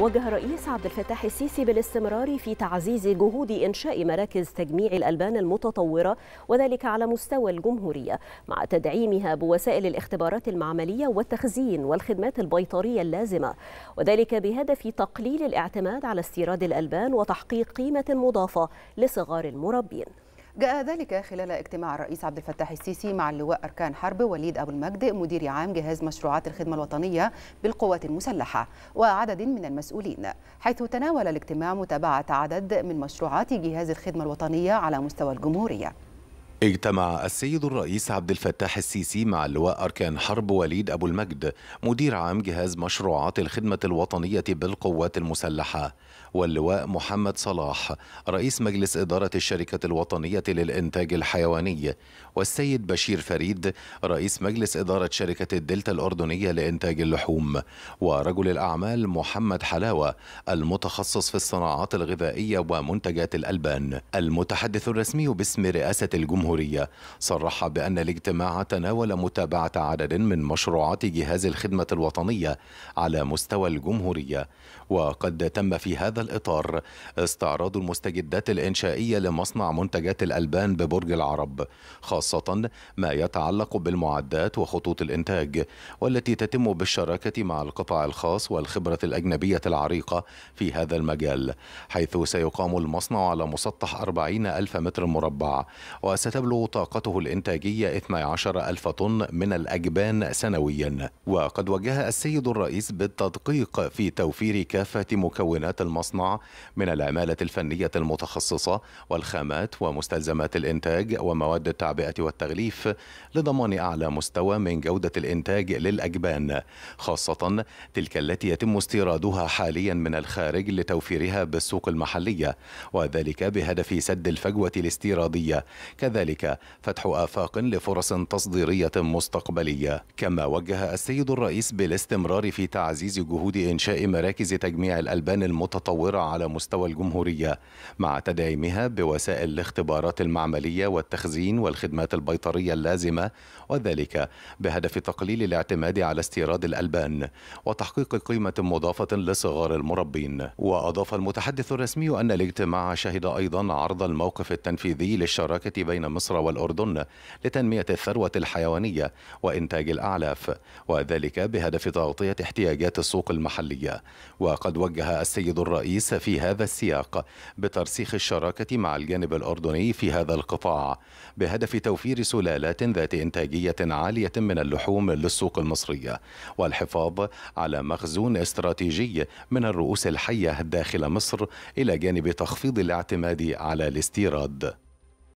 وجه الرئيس عبد الفتاح السيسي بالاستمرار في تعزيز جهود إنشاء مراكز تجميع الألبان المتطورة وذلك على مستوى الجمهورية مع تدعيمها بوسائل الاختبارات المعملية والتخزين والخدمات البيطرية اللازمة وذلك بهدف تقليل الاعتماد على استيراد الألبان وتحقيق قيمة مضافة لصغار المربين جاء ذلك خلال اجتماع الرئيس عبد الفتاح السيسي مع اللواء أركان حرب وليد أبو المجد مدير عام جهاز مشروعات الخدمة الوطنية بالقوات المسلحة وعدد من المسؤولين حيث تناول الاجتماع متابعة عدد من مشروعات جهاز الخدمة الوطنية على مستوى الجمهورية اجتمع السيد الرئيس عبد الفتاح السيسي مع اللواء أركان حرب وليد أبو المجد مدير عام جهاز مشروعات الخدمة الوطنية بالقوات المسلحة واللواء محمد صلاح رئيس مجلس إدارة الشركة الوطنية للإنتاج الحيواني والسيد بشير فريد رئيس مجلس إدارة شركة الدلتا الأردنية لإنتاج اللحوم ورجل الأعمال محمد حلاوة المتخصص في الصناعات الغذائية ومنتجات الألبان المتحدث الرسمي باسم رئاسة الجمهورية الجمهورية صرح بأن الاجتماع تناول متابعة عدد من مشروعات جهاز الخدمة الوطنية على مستوى الجمهورية وقد تم في هذا الإطار استعراض المستجدات الإنشائية لمصنع منتجات الألبان ببرج العرب خاصة ما يتعلق بالمعدات وخطوط الإنتاج والتي تتم بالشراكة مع القطاع الخاص والخبرة الأجنبية العريقة في هذا المجال حيث سيقام المصنع على مسطح 40 ألف متر مربع وست تبلغ طاقته الإنتاجية 12 ألف طن من الأجبان سنويا وقد وجه السيد الرئيس بالتدقيق في توفير كافة مكونات المصنع من العمالة الفنية المتخصصة والخامات ومستلزمات الإنتاج ومواد التعبئة والتغليف لضمان أعلى مستوى من جودة الإنتاج للأجبان خاصة تلك التي يتم استيرادها حاليا من الخارج لتوفيرها بالسوق المحلية وذلك بهدف سد الفجوة الاستيرادية كذلك ذلك فتح آفاق لفرص تصديرية مستقبلية كما وجه السيد الرئيس بالاستمرار في تعزيز جهود إنشاء مراكز تجميع الألبان المتطورة على مستوى الجمهورية مع تدعيمها بوسائل الاختبارات المعملية والتخزين والخدمات البيطرية اللازمة وذلك بهدف تقليل الاعتماد على استيراد الألبان وتحقيق قيمة مضافة لصغار المربين وأضاف المتحدث الرسمي أن الاجتماع شهد أيضا عرض الموقف التنفيذي للشراكة بين مصر والأردن لتنمية الثروة الحيوانية وإنتاج الأعلاف وذلك بهدف تغطية احتياجات السوق المحلية وقد وجه السيد الرئيس في هذا السياق بترسيخ الشراكة مع الجانب الأردني في هذا القطاع بهدف توفير سلالات ذات إنتاجية عالية من اللحوم للسوق المصرية والحفاظ على مخزون استراتيجي من الرؤوس الحية داخل مصر إلى جانب تخفيض الاعتماد على الاستيراد